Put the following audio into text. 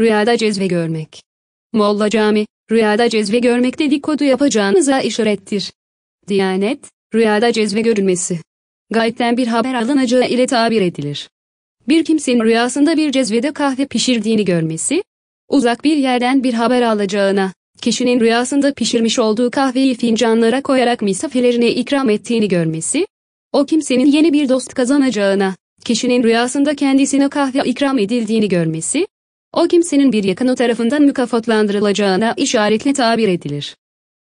Rüyada cezve görmek. Molla cami, rüyada cezve görmek dedikodu yapacağınıza işarettir. Diyanet, rüyada cezve görülmesi. Gayetten bir haber alınacağı ile tabir edilir. Bir kimsenin rüyasında bir cezvede kahve pişirdiğini görmesi, uzak bir yerden bir haber alacağına, kişinin rüyasında pişirmiş olduğu kahveyi fincanlara koyarak misafirlerine ikram ettiğini görmesi, o kimsenin yeni bir dost kazanacağına, kişinin rüyasında kendisine kahve ikram edildiğini görmesi, o kimsenin bir yakını tarafından mükafatlandırılacağına işaretle tabir edilir.